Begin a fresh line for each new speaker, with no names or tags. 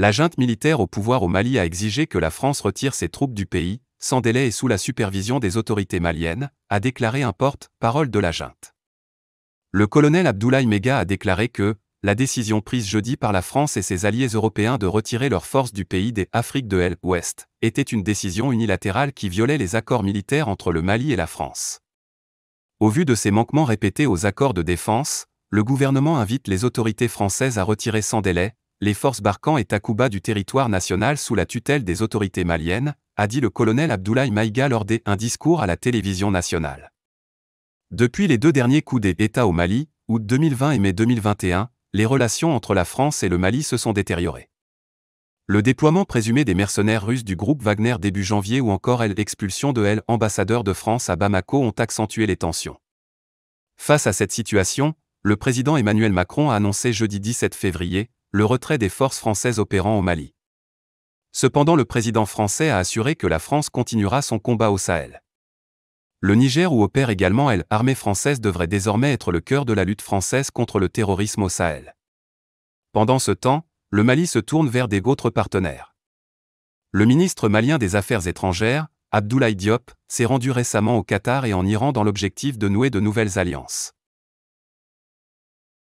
La junte militaire au pouvoir au Mali a exigé que la France retire ses troupes du pays, sans délai et sous la supervision des autorités maliennes, a déclaré un porte-parole de la junte. Le colonel Abdoulaye Mega a déclaré que la décision prise jeudi par la France et ses alliés européens de retirer leurs forces du pays des Afriques de l'Ouest était une décision unilatérale qui violait les accords militaires entre le Mali et la France. Au vu de ces manquements répétés aux accords de défense, le gouvernement invite les autorités françaises à retirer sans délai les forces Barkan et Takuba du territoire national sous la tutelle des autorités maliennes, a dit le colonel Abdoulaye Maïga lors d'un discours à la télévision nationale. Depuis les deux derniers coups d'État au Mali, août 2020 et mai 2021, les relations entre la France et le Mali se sont détériorées. Le déploiement présumé des mercenaires russes du groupe Wagner début janvier ou encore l'expulsion de l'ambassadeur de France à Bamako ont accentué les tensions. Face à cette situation, le président Emmanuel Macron a annoncé jeudi 17 février le retrait des forces françaises opérant au Mali. Cependant, le président français a assuré que la France continuera son combat au Sahel. Le Niger où opère également elle, armée française devrait désormais être le cœur de la lutte française contre le terrorisme au Sahel. Pendant ce temps, le Mali se tourne vers des autres partenaires. Le ministre malien des Affaires étrangères, Abdoulaye Diop, s'est rendu récemment au Qatar et en Iran dans l'objectif de nouer de nouvelles alliances.